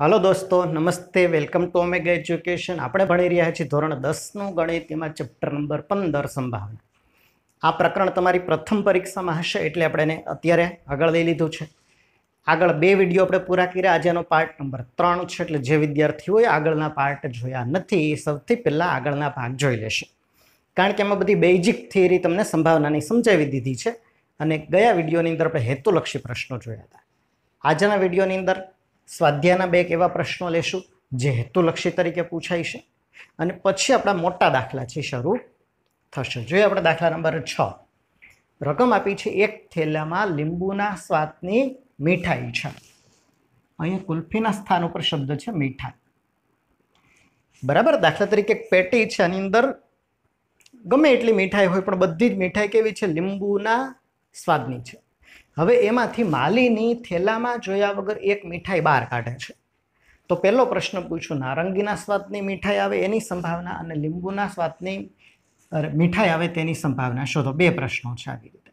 હાલો દોસ્તો નમસ્તે welcome to omega education આપણે ભણી રહ્યા છીએ ધોરણ દસનું ગણિત એમાં ચેપ્ટર નંબર પંદર સંભાવના આ પ્રકરણ તમારી પ્રથમ પરીક્ષામાં હશે એટલે આપણે એને અત્યારે આગળ લઈ લીધું છે આગળ બે વિડીયો આપણે પૂરા કર્યા આજે એનો પાર્ટ નંબર ત્રણ છે એટલે જે વિદ્યાર્થીઓએ આગળના પાર્ટ જોયા નથી એ સૌથી પહેલાં આગળના ભાગ જોઈ લેશે કારણ કે એમાં બધી બેઝિક થિયરી તમને સંભાવનાની સમજાવી દીધી છે અને ગયા વિડીયોની અંદર આપણે હેતુલક્ષી પ્રશ્નો જોયા હતા આજના વિડીયોની અંદર સ્વાધ્યાયના બે એવા પ્રશ્નો લેશું જે હેતુલક્ષી તરીકે પૂછાય છે અને પછી આપણા મોટા દાખલાથી શરૂ થશે જોઈએ આપણે દાખલા નંબર છ રકમ આપી છે એક થેલામાં લીંબુના સ્વાદની મીઠાઈ છે અહીંયા કુલ્ફીના સ્થાન ઉપર શબ્દ છે મીઠાઈ બરાબર દાખલા તરીકે એક પેટી છે આની અંદર ગમે એટલી મીઠાઈ હોય પણ બધી જ મીઠાઈ કેવી છે લીંબુના સ્વાદની છે હવે એમાંથી માલીની થેલામાં જોયા વગર એક મીઠાઈ બહાર કાઢે છે તો પહેલો પ્રશ્ન પૂછ્યો નારંગીના સ્વાદની મીઠાઈ આવે એની સંભાવના અને લીંબુના સ્વાદની મીઠાઈ આવે તેની સંભાવના શોધો બે પ્રશ્નો છે આવી રીતે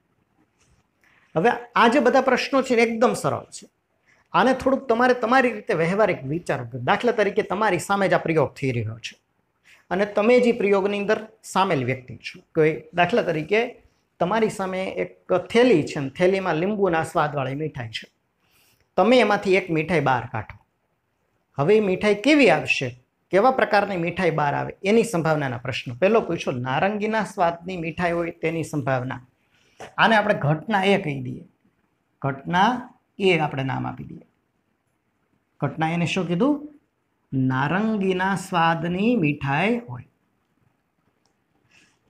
હવે આ જે બધા પ્રશ્નો છે એકદમ સરળ છે આને થોડુંક તમારે તમારી રીતે વ્યવહારિક વિચારવું દાખલા તરીકે તમારી સામે જ આ પ્રયોગ થઈ રહ્યો છે અને તમે જે પ્રયોગની અંદર સામેલ વ્યક્તિ છો કોઈ દાખલા તરીકે તમારી સામે એક થેલી છે ને થેલીમાં લીંબુના સ્વાદવાળી મીઠાઈ છે તમે એમાંથી એક મીઠાઈ બહાર કાઢો હવે મીઠાઈ કેવી આવશે કેવા પ્રકારની મીઠાઈ બહાર આવે એની સંભાવનાના પ્રશ્નો પહેલો પૂછો નારંગીના સ્વાદની મીઠાઈ હોય તેની સંભાવના આને આપણે ઘટના એ કહી દઈએ ઘટના એ આપણે નામ આપી દઈએ ઘટના એને શું કીધું નારંગીના સ્વાદની મીઠાઈ હોય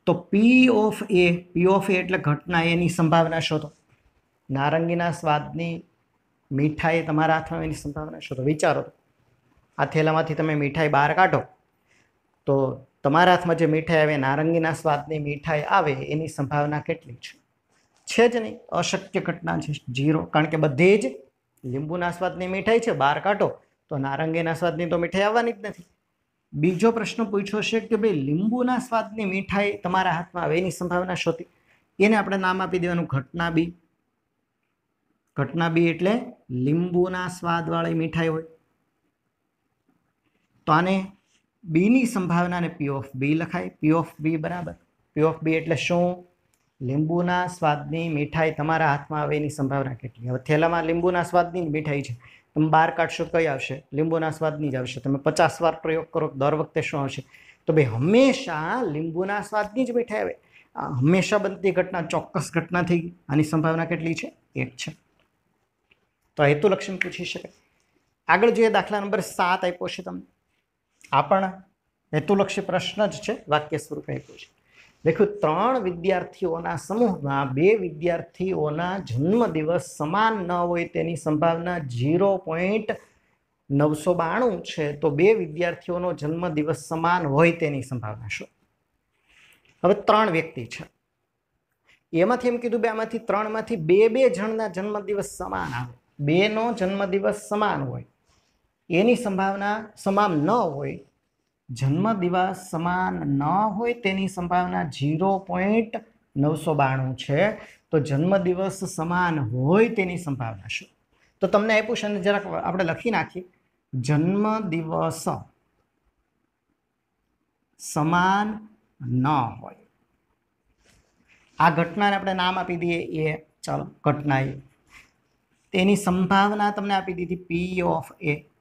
તો પી ઓફ એ પી ઓફ એ એટલે ઘટના એની સંભાવના શોધો નારંગીના સ્વાદની મીઠાઈ તમારા હાથમાં એની સંભાવના શોધો વિચારો આ થેલામાંથી તમે મીઠાઈ બહાર કાઢો તો તમારા હાથમાં જે મીઠાઈ આવે નારંગીના સ્વાદની મીઠાઈ આવે એની સંભાવના કેટલી છે છે જ નહીં અશક્ય ઘટના છે જીરો કારણ કે બધી જ લીંબુના સ્વાદની મીઠાઈ છે બહાર કાઢો તો નારંગીના સ્વાદની તો મીઠાઈ આવવાની જ નથી બીજો પ્રશ્ન પૂછ્યો છે કે ભાઈ લીંબુના સ્વાદની મીઠાઈ તમારા હાથમાં આવે એની સંભાવના શોધી એને આપણે નામ આપી દેવાનું ઘટના બી ઘટના બી એટલે લીંબુના સ્વાદવાળી મીઠાઈ હોય તો આને બીની સંભાવનાને પી ઓફ બી લખાય પી ઓફ બી બરાબર પી ઓફ બી એટલે શું લીંબુના સ્વાદની મીઠાઈ તમારા હાથમાં આવે એની સંભાવના કેટલી હવે થેલામાં લીંબુના સ્વાદની મીઠાઈ છે તમે બહાર કાઢશો કઈ આવશે લીંબુના સ્વાદની જ આવશે તમે પચાસ વાર પ્રયોગ કરો દર વખતે શું આવશે તો ભાઈ હંમેશા લીંબુના સ્વાદની જ મીઠાઈ આવે આ હંમેશા બનતી ઘટના ચોક્કસ ઘટના થઈ ગઈ આની સંભાવના કેટલી છે એક છે તો હેતુલક્ષણ પૂછી શકાય આગળ જોઈએ દાખલા નંબર સાત આપ્યો છે તમને આ પણ હેતુલક્ષી પ્રશ્ન જ છે વાક્ય સ્વરૂપે આપ્યો છે દેખું ત્રણ વિદ્યાર્થીઓના સમૂહમાં બે વિદ્યાર્થીઓના જન્મદિવસ સમાન ન હોય તેની સંભાવના ઝીરો પોઈન્ટ નવસો બાણું છે તો બે વિદ્યાર્થીઓનો જન્મદિવસ સમાન હોય તેની સંભાવના શું હવે ત્રણ વ્યક્તિ છે એમાંથી એમ કીધું બે આમાંથી ત્રણમાંથી બે બે જણના જન્મદિવસ સમાન આવે બેનો જન્મદિવસ સમાન હોય એની સંભાવના સમાન ન હોય જન્મદિવસ સમાન ન હોય તેની સંભાવના ઝીરો પોઈન્ટ નવસો બાણું છે તો જન્મદિવસ સમાન હોય તેની સંભાવના શું તો તમને એ છે જરાક આપણે લખી નાખીએ જન્મદિવસ સમાન ન હોય આ ઘટનાને આપણે નામ આપી દઈએ એ ચાલો ઘટના એ તેની સંભાવના તમને આપી દીધી પી ઓફ એ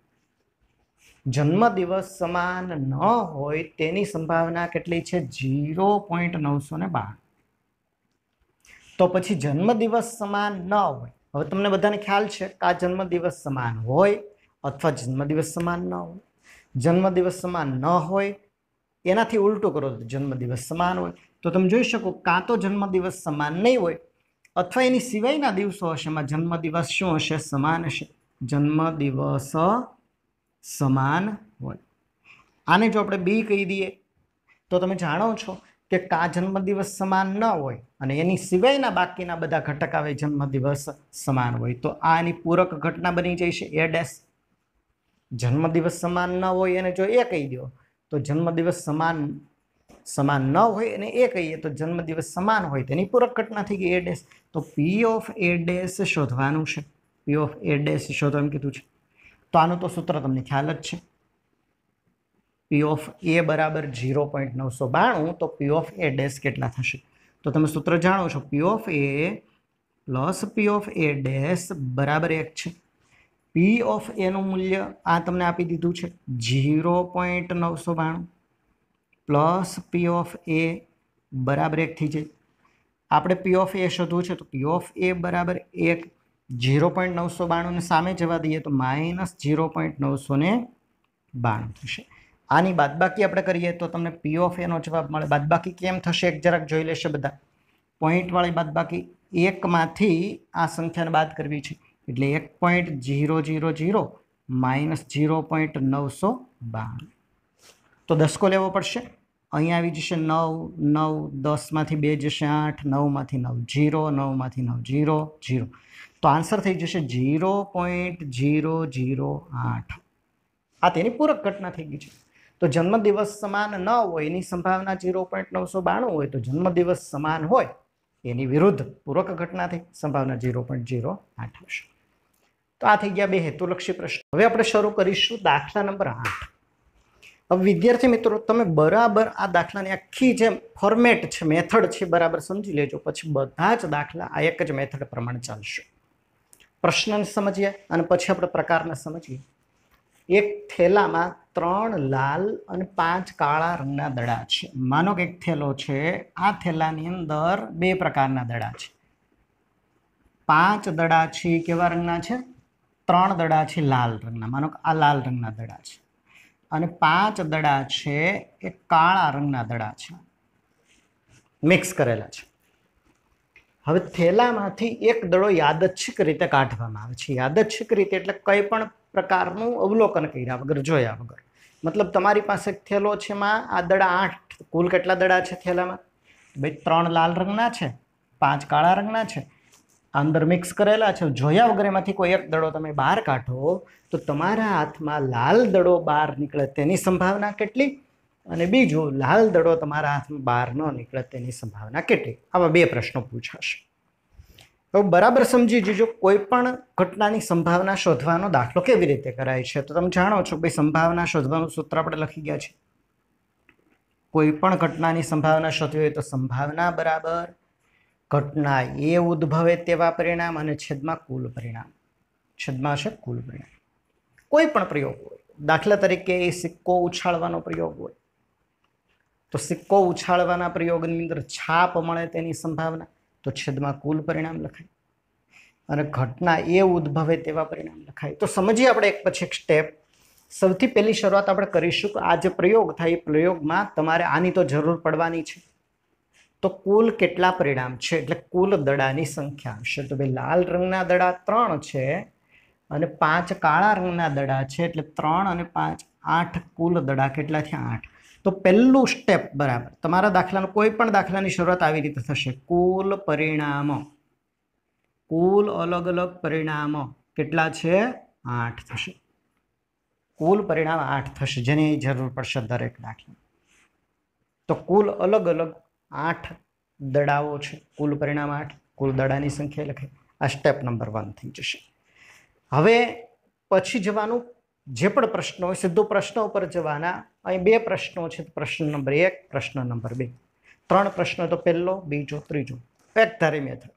જન્મદિવસ સમાન ન હોય તેની સંભાવના કેટલી છે ઝીરો પોઈન્ટ નવસો ને બાર તો પછી જન્મદિવસ સમાન ન હોય હવે તમને બધાને ખ્યાલ છે કે આ જન્મદિવસ સમાન હોય અથવા જન્મદિવસ સમાન ન હોય જન્મદિવસ સમાન ન હોય એનાથી ઉલટું કરો તો જન્મદિવસ સમાન હોય તો તમે જોઈ શકો કાં તો જન્મદિવસ સમાન નહીં હોય અથવા એની સિવાયના દિવસો હશે એમાં જન્મદિવસ શું હશે સમાન હશે જન્મદિવસ સમાન હોય આને જો આપણે બી કહી દઈએ તો તમે જાણો છો કે કા જન્મદિવસ સમાન ન હોય અને એની સિવાયના બાકીના બધા ઘટક આવે જન્મદિવસ સમાન હોય તો આ એની પૂરક ઘટના બની જાય છે એ ડેશ જન્મદિવસ સમાન ન હોય એને જો એ કહી દો તો જન્મદિવસ સમાન સમાન ન હોય એને એ કહીએ તો જન્મદિવસ સમાન હોય તેની પૂરક ઘટના થઈ ગઈ એ ડેશ તો પી ઓફ એ ડેશ શોધવાનું છે પી ઓફ એ ડેશ શોધવાનું કીધું છે તો આનું તો સૂત્ર તમને ખ્યાલ જ છે પી ઓફ એ બરાબર ઝીરો પોઈન્ટ નવસો બાણું તો પી ઓફ એ ડેશ કેટલા થશે તો તમે સૂત્ર જાણો છો P of A plus P of A dash બરાબર એક છે પી ઓફ એનું મૂલ્ય આ તમને આપી દીધું છે ઝીરો પોઈન્ટ નવસો બાણું પ્લસ પી ઓફ એ બરાબર એક થઈ જાય આપણે પી ઓફ એ શોધવું છે તો પી ઓફ એ બરાબર એક જીરો પોઈન્ટ નવસો બાણુંને સામે જવા દઈએ તો માઇનસ જીરો પોઈન્ટ નવસો બાણું થશે આની બાદબાકી આપણે કરીએ તો તમને પી ઓફ એનો જવાબ મળે બાદબાકી કેમ થશે એક જરાક જોઈ લેશે બધા પોઈન્ટવાળી બાદબાકી એકમાંથી આ સંખ્યાને બાદ કરવી છે એટલે એક point zero zero zero minus zero point નવસો બાણું તો દસકો લેવો પડશે અહીંયા આવી જશે નવ નવ દસમાંથી બે જશે આઠ નવમાંથી નવ જીરો નવમાંથી નવ જીરો જીરો તો આન્સર થઈ જશે ઝીરો પોઈન્ટ ઝીરો ઝીરો આઠ આ તેની પૂરક ઘટના થઈ ગઈ છે તો જન્મદિવસ સમાન ન હોય એની સંભાવના ઝીરો પોઈન્ટ નવસો બાણું હોય તો જન્મદિવસ સમાન હોય એની વિરુદ્ધ પૂરક ઘટના થઈ સંભાવના ઝીરો પોઈન્ટ ઝીરો આઠ હશે તો આ થઈ ગયા બે હેતુલક્ષી પ્રશ્ન હવે આપણે શરૂ કરીશું દાખલા નંબર આઠ હવે વિદ્યાર્થી મિત્રો તમે બરાબર આ દાખલાની આખી જે ફોર્મેટ છે મેથડ છે બરાબર સમજી લેજો પછી બધા જ દાખલા આ એક જ મેથડ પ્રમાણે ચાલશે પ્રશ્નને સમજીએ અને પછી આપણે પ્રકારને સમજીએ એક થેલામાં ત્રણ લાલ અને પાંચ કાળા રંગના દડા છે માનો કે એક થેલો છે આ થેલાની અંદર બે પ્રકારના દડા છે પાંચ દડા છે કેવા રંગના છે ત્રણ દડા છે લાલ રંગના માનો કે આ લાલ રંગના દડા છે અને પાંચ દડા છે એ કાળા રંગના દડા છે મિક્સ કરેલા છે હવે થેલામાંથી એક દડો યાદચ્છિક રીતે કાઢવામાં આવે છે યાદચ્છિક રીતે એટલે કંઈ પણ પ્રકારનું અવલોકન કર્યા વગર જોયા વગર મતલબ તમારી પાસે થેલો છે માં આ દડા આઠ કુલ કેટલા દડા છે થેલામાં ભાઈ ત્રણ લાલ રંગના છે પાંચ કાળા રંગના છે અંદર મિક્સ કરેલા છે જોયા વગર એમાંથી કોઈ એક દડો તમે બહાર કાઢો તો તમારા હાથમાં લાલ દડો બહાર નીકળે તેની સંભાવના કેટલી અને બીજું લાલ દડો તમારા હાથમાં બહાર ન નીકળે તેની સંભાવના કેટલી આવા બે પ્રશ્નો પૂછાશે તો બરાબર સમજી જજો કોઈ પણ ઘટનાની સંભાવના શોધવાનો દાખલો કેવી રીતે કરાય છે તો તમે જાણો છો ભાઈ સંભાવના શોધવાનું સૂત્ર આપણે લખી ગયા છે કોઈ પણ ઘટનાની સંભાવના શોધવી હોય તો સંભાવના બરાબર ઘટના એ ઉદ્ભવે તેવા પરિણામ અને છેદમાં કુલ પરિણામ છેદમાં છે કુલ પરિણામ કોઈ પણ પ્રયોગ હોય દાખલા તરીકે એ સિક્કો ઉછાળવાનો પ્રયોગ હોય તો સિક્કો ઉછાળવાના પ્રયોગની અંદર છાપ મળે તેની સંભાવના તો છેદમાં કુલ પરિણામ લખાય અને ઘટના એ ઉદ્ભવે તેવા પરિણામ લખાય તો સમજીએ આપણે એક પછી એક સ્ટેપ સૌથી પહેલી શરૂઆત આપણે કરીશું કે આ જે પ્રયોગ થાય એ પ્રયોગમાં તમારે આની તો જરૂર પડવાની છે તો કુલ કેટલા પરિણામ છે એટલે કુલ દડાની સંખ્યા હશે તો ભાઈ લાલ રંગના દડા ત્રણ છે અને પાંચ કાળા રંગના દડા છે એટલે ત્રણ અને પાંચ આઠ કુલ દડા કેટલા થયા આઠ તો પહેલું સ્ટેપ બરાબર તમારા દાખલાનો કોઈ પણ દાખલાની શરૂઆત આવી રીતે થશે કુલ પરિણામ કુલ અલગ અલગ પરિણામ કેટલા છે આઠ થશે કુલ પરિણામ આઠ થશે જેની જરૂર પડશે દરેક દાખલા તો કુલ અલગ અલગ આઠ દડાઓ છે કુલ પરિણામ આઠ કુલ દડાની સંખ્યા લખે આ સ્ટેપ નંબર વન થઈ જશે હવે પછી જવાનું જે પણ પ્રશ્નો સીધો પ્રશ્નો ઉપર જવાના અહીં બે પ્રશ્નો છે પ્રશ્ન નંબર એક પ્રશ્ન નંબર બે ત્રણ પ્રશ્નો તો પહેલો બીજો ત્રીજો પેટ ધારી મેથડ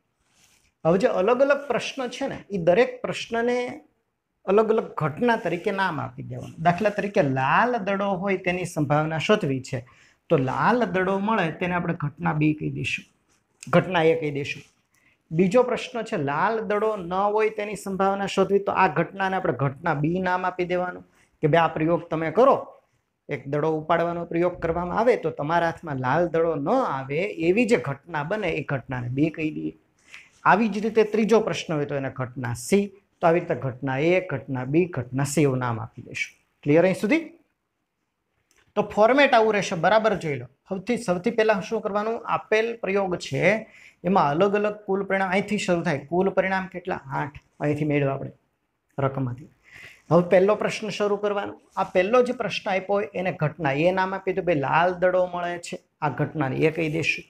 હવે જે અલગ અલગ પ્રશ્ન છે ને એ દરેક પ્રશ્નને અલગ અલગ ઘટના તરીકે નામ આપી દેવાનું દાખલા તરીકે લાલ દડો હોય તેની સંભાવના શોધવી છે તો લાલ દડો મળે તેને આપણે ઘટના બી કહી દઈશું ઘટના એ કહી દઈશું બીજો પ્રશ્ન છે લાલ દડો ન હોય તેની સંભાવના શોધવી તો આ ઘટનાને આપણે ઘટના બી નામ આપી દેવાનું કે બે આ પ્રયોગ તમે કરો એક દડો ઉપાડવાનો પ્રયોગ કરવામાં આવે તો તમારા હાથમાં લાલ દડો ન આવે એવી જે ઘટના બને એ ઘટનાને બે કહી દઈએ આવી જ રીતે ત્રીજો પ્રશ્ન હોય તો એને ઘટના સી તો આવી રીતે ઘટના એ ઘટના બી ઘટના સી એવું નામ આપી દઈશું ક્લિયર અહીં સુધી તો ફોર્મેટ આવું રહેશે બરાબર જોઈ લો સૌથી સૌથી પહેલાં શું કરવાનું આપેલ પ્રયોગ છે એમાં અલગ અલગ કુલ પરિણામ અહીંથી શરૂ થાય કુલ પરિણામ કેટલા આઠ અહીંથી મેળવ્યો આપણે રકમમાંથી હવે પહેલો પ્રશ્ન શરૂ કરવાનો આ પહેલો જે પ્રશ્ન આપ્યો હોય એને ઘટના એ નામ આપ્યું તો ભાઈ લાલ દડો મળે છે આ ઘટનાને એ કહી દેશું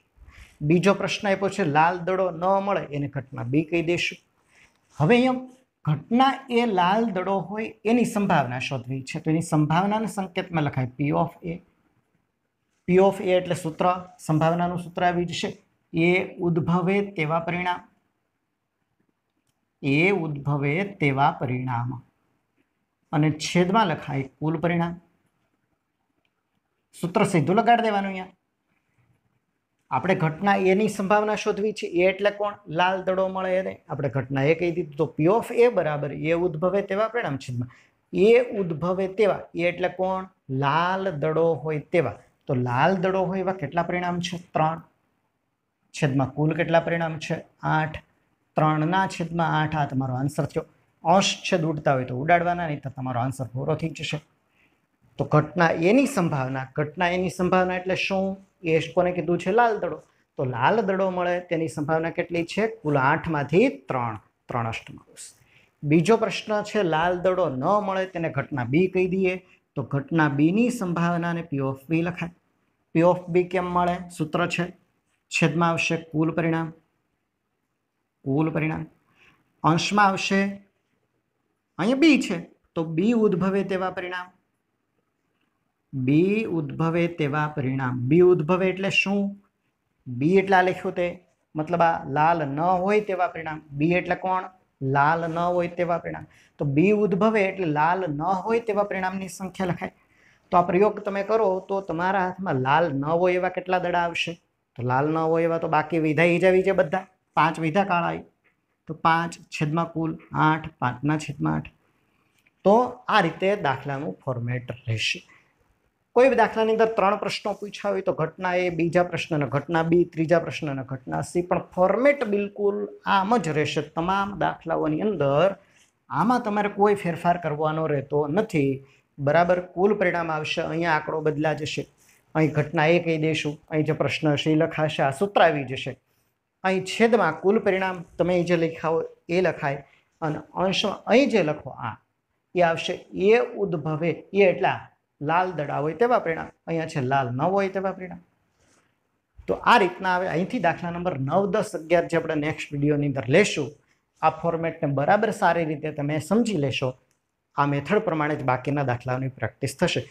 બીજો પ્રશ્ન આપ્યો છે લાલ દડો ન મળે એને ઘટના બી કહી દઈશું હવે અહીંયા ઘટના એ લાલ દડો હોય એની સંભાવના શોધવી છે તો એની સંભાવનાના સંકેતમાં લખાય પી ઓફ એ પી ઓફ એ એટલે સૂત્ર સંભાવનાનું સૂત્ર આવી જ છે એ ઉદ્ભવે તેવા પરિણામ એ ઉદ્ભવે તેવા પરિણામ અને છેદમાં લખાય કુલ પરિણામ સૂત્ર સીધું લગાડી દેવાનું અહીંયા આપણે ઘટના એની સંભાવના શોધવી છે એ એટલે કોણ લાલ દડો મળે એને આપણે ઘટના એ કહી દીધું તો પી ઓફ એ બરાબર એ ઉદ્ભવે તેવા પરિણામ છેદમાં એ ઉદ્ભવે તેવા એ એટલે કોણ લાલ દડો હોય તેવા તો લાલ દડો હોય એવા કેટલા પરિણામ છે ત્રણ છેદમાં કુલ કેટલા પરિણામ છે આઠ ત્રણના છેદમાં આઠ આ તમારો આન્સર થયો અંશ છેદ ઉડતા હોય તો ઉડાડવાના નહીં તો તમારો આન્સર પૂરો થઈ જશે તો ઘટના એની સંભાવના ઘટના એની સંભાવના એટલે શું એશ કોને કીધું છે લાલ દડો તો લાલ દડો મળે તેની સંભાવના કેટલી છે કુલ આઠમાંથી ત્રણ ત્રણ અષ્ટમાંશ બીજો પ્રશ્ન છે લાલ દડો ન મળે તેને ઘટના બી કહી દઈએ તો ઘટના બીની સંભાવનાને પી ઓફ બી લખાય પી ઓફ બી કેમ મળે સૂત્ર છે છેદમાં આવશે કુલ પરિણામ કુલ પરિણામ અંશમાં આવશે અહીંયા બી છે તો બી ઉદ્ભવે તેવા પરિણામ બી ઉદ્ભવે તેવા પરિણામ બી ઉદ્ભવે એટલે શું બી એટલે લખ્યું તે મતલબ આ લાલ ન હોય તેવા પરિણામ બી એટલે કોણ લાલ ન હોય તેવા પરિણામ તો બી ઉદ્ભવે એટલે લાલ ન હોય તેવા પરિણામની સંખ્યા લખાય તો આ પ્રયોગ તમે કરો તો તમારા હાથમાં લાલ ન હોય એવા કેટલા દડા આવશે તો લાલ ન હોય એવા તો બાકી વિધા ઈજાવી જાય બધા પાંચ વિધા કાળા આવી તો પાંચ છેદમાં કુલ આઠ પાંચના છેદમાં આઠ તો આ રીતે દાખલાનું ફોર્મેટ રહેશે કોઈ બી દાખલાની અંદર ત્રણ પ્રશ્નો પૂછ્યા હોય તો ઘટના એ બીજા પ્રશ્નનો ઘટના બી ત્રીજા પ્રશ્નનો ઘટના સી પણ ફોર્મેટ બિલકુલ આમ જ રહેશે તમામ દાખલાઓની અંદર આમાં તમારે કોઈ ફેરફાર કરવાનો રહેતો નથી બરાબર કુલ પરિણામ આવશે અહીંયા આંકડો બદલા જશે અહીં ઘટના એ કહી દઈશું અહીં જે પ્રશ્ન હશે એ લખાશે આ સૂત્ર આવી જશે અહીં છેદમાં કુલ પરિણામ તમે જે લખાવો એ લખાય અને અંશમાં અહીં જે લખો આ એ આવશે એ ઉદ્ભવે એ એટલા લાલ દડા હોય તેવા પરિણામ અહીંયા છે લાલ ન હોય તેવા પરિણામ તો આ રીતના આવે અહીંથી દાખલા નંબર નવ દસ અગિયાર જે આપણે નેક્સ્ટ વિડીયોની અંદર લેશું આ ફોર્મેટને બરાબર સારી રીતે તમે સમજી લેશો આ મેથડ પ્રમાણે જ બાકીના દાખલાઓની પ્રેક્ટિસ થશે